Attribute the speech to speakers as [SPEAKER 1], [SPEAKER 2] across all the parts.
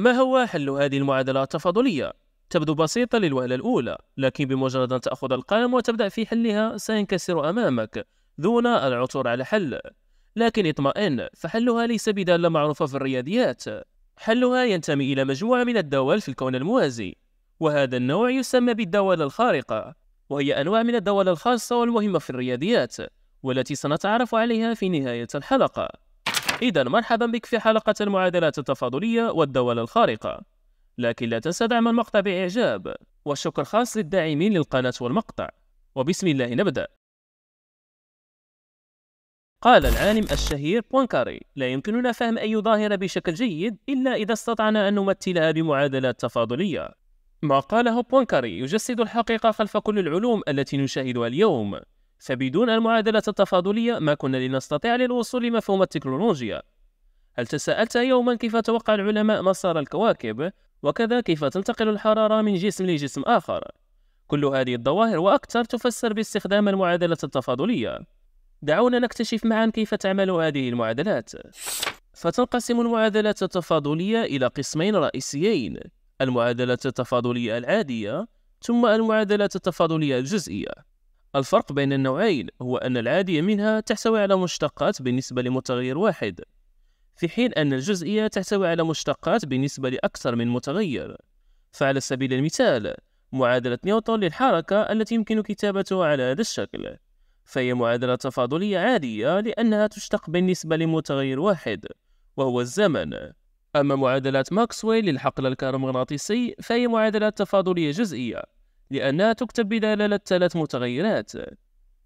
[SPEAKER 1] ما هو حل هذه المعادلة التفاضلية؟ تبدو بسيطة للوهلة الأولى لكن بمجرد أن تأخذ القلم وتبدأ في حلها سينكسر أمامك دون العثور على حل لكن اطمئن فحلها ليس بدالة معروفة في الرياضيات حلها ينتمي إلى مجموعة من الدول في الكون الموازي وهذا النوع يسمى بالدوال الخارقة وهي أنواع من الدول الخاصة والمهمة في الرياضيات والتي سنتعرف عليها في نهاية الحلقة إذا مرحبا بك في حلقة المعادلات التفاضلية والدول الخارقة لكن لا تنسى دعم المقطع بإعجاب والشكر خاص للداعمين للقناة والمقطع وبسم الله نبدأ قال العالم الشهير بوانكاري لا يمكننا فهم أي ظاهرة بشكل جيد إلا إذا استطعنا أن نمثلها بمعادلات تفاضلية ما قاله بوانكاري يجسد الحقيقة خلف كل العلوم التي نشاهدها اليوم فبدون المعادلة التفاضلية ما كنا لنستطيع للوصول لمفهوم التكنولوجيا هل تساءلت يوما كيف توقع العلماء مسار الكواكب وكذا كيف تنتقل الحرارة من جسم لجسم آخر كل هذه الظواهر وأكثر تفسر باستخدام المعادلة التفاضلية دعونا نكتشف معا كيف تعمل هذه المعادلات فتنقسم المعادلات التفاضلية إلى قسمين رئيسيين المعادلة التفاضلية العادية ثم المعادلة التفاضلية الجزئية الفرق بين النوعين هو أن العادية منها تحتوي على مشتقات بالنسبة لمتغير واحد في حين أن الجزئية تحتوي على مشتقات بالنسبة لأكثر من متغير فعلى سبيل المثال معادلة نيوتن للحركة التي يمكن كتابتها على هذا الشكل فهي معادلة تفاضلية عادية لأنها تشتق بالنسبة لمتغير واحد وهو الزمن أما معادلة ماكسويل للحقل الكهرومغناطيسي فهي معادلة تفاضلية جزئية لأنها تكتب بدلالة ثلاث متغيرات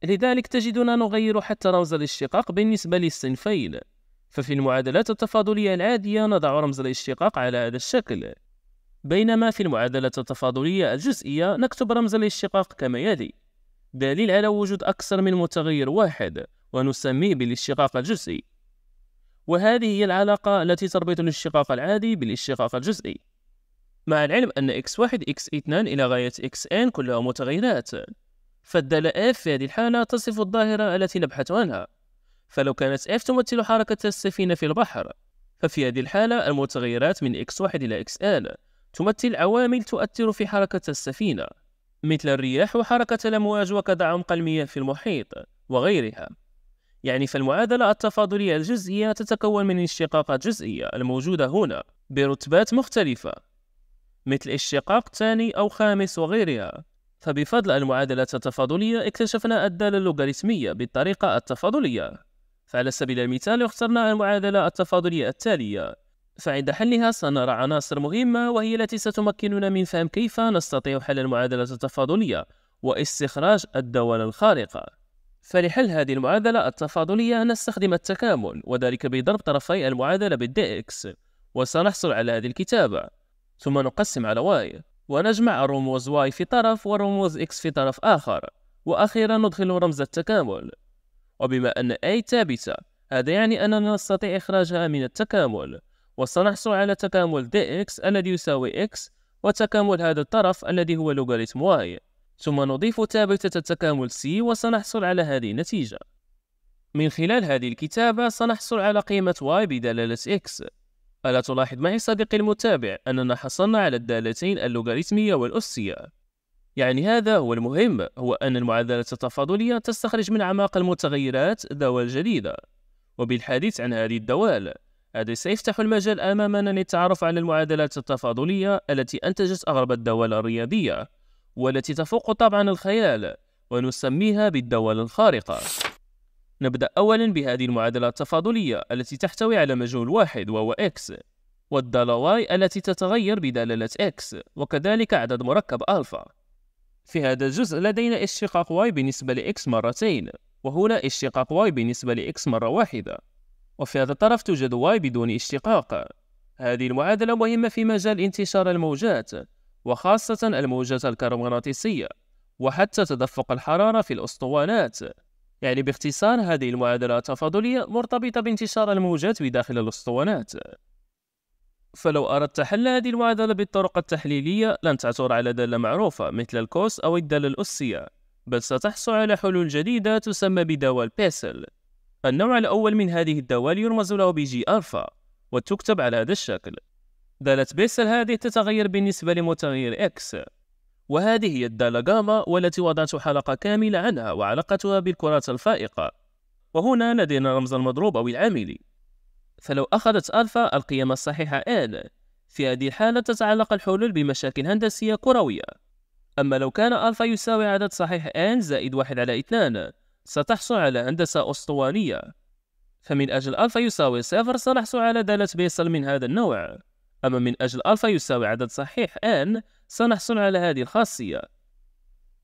[SPEAKER 1] لذلك تجدنا نغير حتى رمز الاشتقاق بالنسبة للصنفين ففي المعادلات التفاضلية العادية نضع رمز الاشتقاق على هذا الشكل بينما في المعادلات التفاضلية الجزئية نكتب رمز الاشتقاق كما يلي دليل على وجود أكثر من متغير واحد ونسميه بالاشتقاق الجزئي وهذه هي العلاقة التي تربط الاشتقاق العادي بالاشتقاق الجزئي مع العلم أن x1 x2 إلى غاية xn كلها متغيرات فالدالة f في هذه الحالة تصف الظاهرة التي نبحث عنها فلو كانت f تمثل حركة السفينة في البحر ففي هذه الحالة المتغيرات من x1 إلى xn تمثل عوامل تؤثر في حركة السفينة مثل الرياح وحركة الأمواج وكذا عمق المياه في المحيط وغيرها يعني فالمعادلة التفاضلية الجزئية تتكون من انشقاقات جزئية الموجودة هنا برتبات مختلفة مثل الشقاق الثاني أو خامس وغيرها فبفضل المعادلات التفاضلية اكتشفنا الدالة اللوغاريتمية بالطريقة التفاضلية فعلى سبيل المثال اخترنا المعادلة التفاضلية التالية فعند حلها سنرى عناصر مهمة وهي التي ستمكننا من فهم كيف نستطيع حل المعادلة التفاضلية واستخراج الدوال الخارقة فلحل هذه المعادلة التفاضلية نستخدم التكامل وذلك بضرب طرفي المعادلة بالدي اكس وسنحصل على هذه الكتابة ثم نقسم على واي ونجمع الرموز واي في طرف ورموز اكس في طرف آخر وأخيرا ندخل رمز التكامل وبما أن أي ثابتة هذا يعني أننا نستطيع إخراجها من التكامل وسنحصل على تكامل dx الذي يساوي x وتكامل هذا الطرف الذي هو لوغاريتم y ثم نضيف ثابتة التكامل c وسنحصل على هذه النتيجة من خلال هذه الكتابة سنحصل على قيمة y بدلالة x ألا تلاحظ معي صديقي المتابع أننا حصلنا على الدالتين اللوغاريتمية والأسية؟ يعني هذا هو المهم هو أن المعادلة التفاضلية تستخرج من أعماق المتغيرات دوال جديدة وبالحديث عن هذه الدوال هذا سيفتح المجال أمامنا للتعرف على المعادلات التفاضلية التي أنتجت أغرب الدوال الرياضية والتي تفوق طبعا الخيال ونسميها بالدوال الخارقة نبدأ أولا بهذه المعادلة التفاضلية التي تحتوي على مجهول واحد وهو x والدالة y التي تتغير بدلالة x وكذلك عدد مركب ألفا في هذا الجزء لدينا اشتقاق y بالنسبة ل x مرتين وهنا اشتقاق y بالنسبة ل x مرة واحدة وفي هذا الطرف توجد y بدون اشتقاق هذه المعادلة مهمة في مجال انتشار الموجات وخاصة الموجات الكهرومغناطيسية وحتى تدفق الحرارة في الأسطوانات يعني باختصار هذه المعادلة التفاضلية مرتبطة بانتشار الموجات بداخل الأسطوانات فلو أردت حل هذه المعادلة بالطرق التحليلية لن تعثر على دالة معروفة مثل الكوس أو الدالة الأسية بل ستحصل على حلول جديدة تسمى بدوال بيسل النوع الأول من هذه الدوال يرمز له بجي ألفا وتكتب على هذا الشكل دالة بيسل هذه تتغير بالنسبة لمتغير إكس وهذه هي جاما والتي وضعت حلقة كاملة عنها وعلاقتها بالكرات الفائقة وهنا لدينا رمز المضروب أو العاملي فلو أخذت ألفا القيمة الصحيحة آن في هذه الحالة تتعلق الحلول بمشاكل هندسية كروية أما لو كان ألفا يساوي عدد صحيح آن زائد واحد على اثنان ستحصل على هندسة أسطوانية فمن أجل ألفا يساوي صفر سنحصل على دالة بيسل من هذا النوع أما من أجل ألفا يساوي عدد صحيح آن سنحصل على هذه الخاصية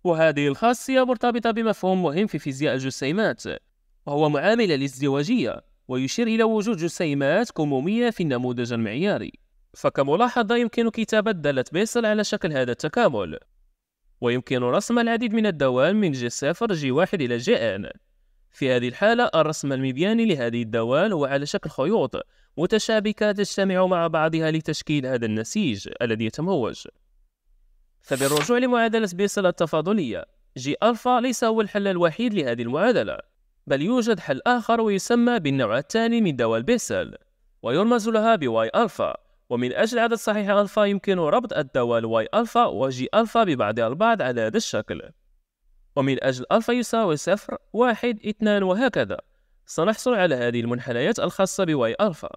[SPEAKER 1] وهذه الخاصية مرتبطة بمفهوم مهم في فيزياء الجسيمات وهو معاملة الازدواجية ويشير إلى وجود جسيمات كمومية في النموذج المعياري فكملاحظة يمكن كتابة دالة بيسل على شكل هذا التكامل ويمكن رسم العديد من الدوام من جي صفر جي واحد إلى جي ان في هذه الحالة الرسم المبياني لهذه الدوال هو على شكل خيوط متشابكة تجتمع مع بعضها لتشكيل هذا النسيج الذي يتموج فبالرجوع لمعادلة بيسل التفاضلية جي ألفا ليس هو الحل الوحيد لهذه المعادلة بل يوجد حل آخر ويسمى بالنوع الثاني من دواء البيسل ويرمز لها بواي ألفا ومن أجل عدد صحيح ألفا يمكن ربط الدواء الواي ألفا وجي ألفا ببعضها البعض على هذا الشكل ومن أجل ألفا يساوي صفر واحد اثنان وهكذا سنحصل على هذه المنحنيات الخاصة بواي ألفا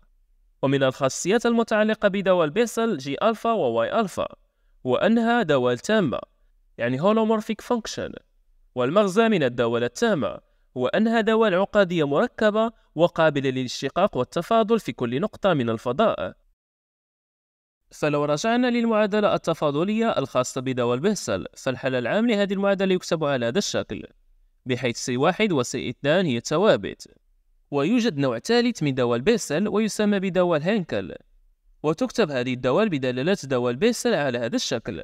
[SPEAKER 1] ومن الخاصيات المتعلقة بدواء البيسل جي ألفا وواي ألفا وأنها دوال تامة يعني هولومورفيك فانكشن والمغزى من الدوال التامة هو أنها دوال عقادية مركبة وقابلة للاشتقاق والتفاضل في كل نقطة من الفضاء فلو رجعنا للمعادلة التفاضلية الخاصة بدوال بهسل فالحل العام لهذه المعادلة يكتب على هذا الشكل بحيث سي واحد وسي اثنان هي توابت ويوجد نوع ثالث من دوال بيسل ويسمى بدوال هينكل وتكتب هذه الدوال بدلالات دوال بي السلع على هذا الشكل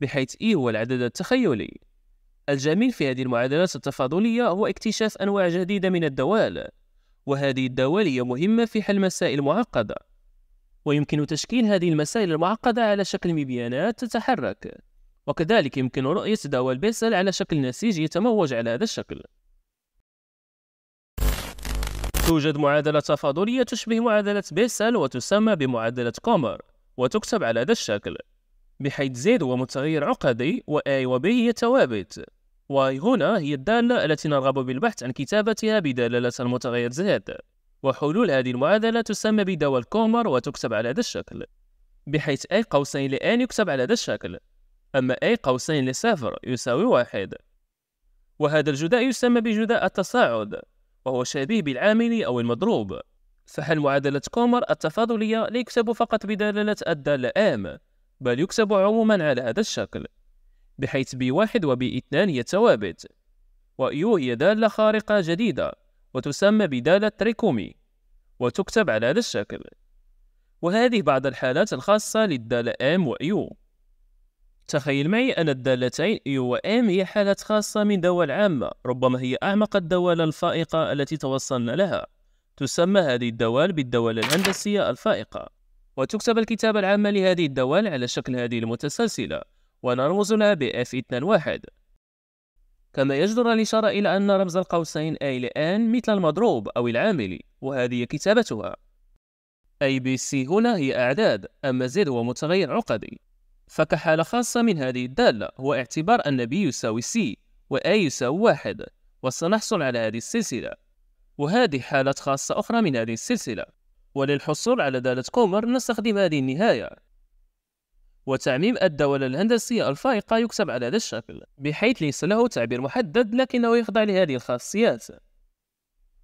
[SPEAKER 1] بحيث اي e هو العدد التخيلي الجميل في هذه المعادلات التفاضلية هو اكتشاف أنواع جديدة من الدوال وهذه الدوال هي مهمة في حل مسائل معقدة ويمكن تشكيل هذه المسائل المعقدة على شكل مبيانات تتحرك وكذلك يمكن رؤية دوال بيسل على شكل نسيج يتموج على هذا الشكل توجد معادلة تفاضلية تشبه معادلة بيسل وتسمى بمعادلة كومر وتكتب على هذا الشكل بحيث زيد هو متغير عقدي و A و B هي هنا هي الدالة التي نرغب بالبحث عن كتابتها بدلالة المتغير زيد وحلول هذه المعادلة تسمى بدواء الكومر وتكتب على هذا الشكل بحيث A قوسين لN يكتب على هذا الشكل أما A قوسين لصفر يساوي واحد وهذا الجداء يسمى بجداء التصاعد وهو شبيه بالعامل أو المضروب فحل معادلة كومر التفاضلية لا يكتب فقط بدلالة الدالة آم بل يكتب عموما على هذا الشكل بحيث B1 و B2 هي ثوابت و U هي دالة خارقة جديدة وتسمى بدالة تريكومي وتكتب على هذا الشكل وهذه بعض الحالات الخاصة للدالة M و U تخيل معي أن الدالتين U و M هي حالات خاصة من دول عامة ربما هي أعمق الدوال الفائقة التي توصلنا لها تسمى هذه الدوال بالدوال الهندسية الفائقة وتكتب الكتابة العامة لهذه الدوال على شكل هذه المتسلسلة ونرمز لها ب F21 كما يجدر الإشارة إلى أن رمز القوسين A ل N مثل المضروب أو العامل وهذه كتابتها A B C هنا هي أعداد أما Z هو متغير عقدي فكحالة خاصة من هذه الدالة هو اعتبار أن B يساوي C و A يساوي واحد وسنحصل على هذه السلسلة وهذه حالة خاصة أخرى من هذه السلسلة وللحصول على دالة كومر نستخدم هذه النهاية وتعميم الدولة الهندسية الفائقة يكتب على هذا الشكل بحيث ليس له تعبير محدد لكنه يخضع لهذه الخاصيات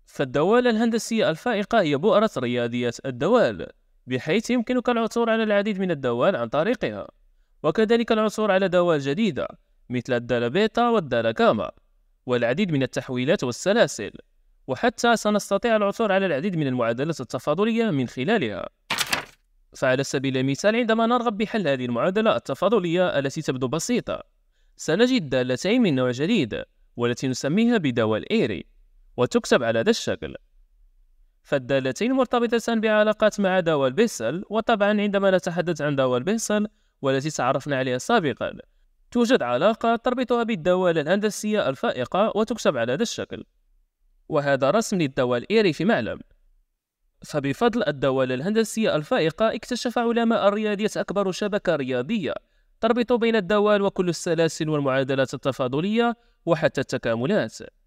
[SPEAKER 1] فالدوالة الهندسية الفائقة هي بؤرة رياضيات الدوال بحيث يمكنك العثور على العديد من الدوال عن طريقها وكذلك العثور على دواء جديدة مثل والدالة والدلكاما والعديد من التحويلات والسلاسل وحتى سنستطيع العثور على العديد من المعادلات التفاضلية من خلالها فعلى سبيل المثال عندما نرغب بحل هذه المعادلة التفاضلية التي تبدو بسيطة سنجد دالتين من نوع جديد والتي نسميها بدواء الإيري وتكتب على هذا الشكل فالدالتين مرتبطتان بعلاقات مع دواء البيسل وطبعا عندما نتحدث عن دواء البيسل والتي تعرفنا عليها سابقا توجد علاقة تربطها بالدوال الهندسية الفائقة وتكتب على هذا الشكل وهذا رسم للدوال إيري في معلم فبفضل الدوال الهندسية الفائقة اكتشف علماء الرياضيات أكبر شبكة رياضية تربط بين الدوال وكل السلاسل والمعادلات التفاضلية وحتى التكاملات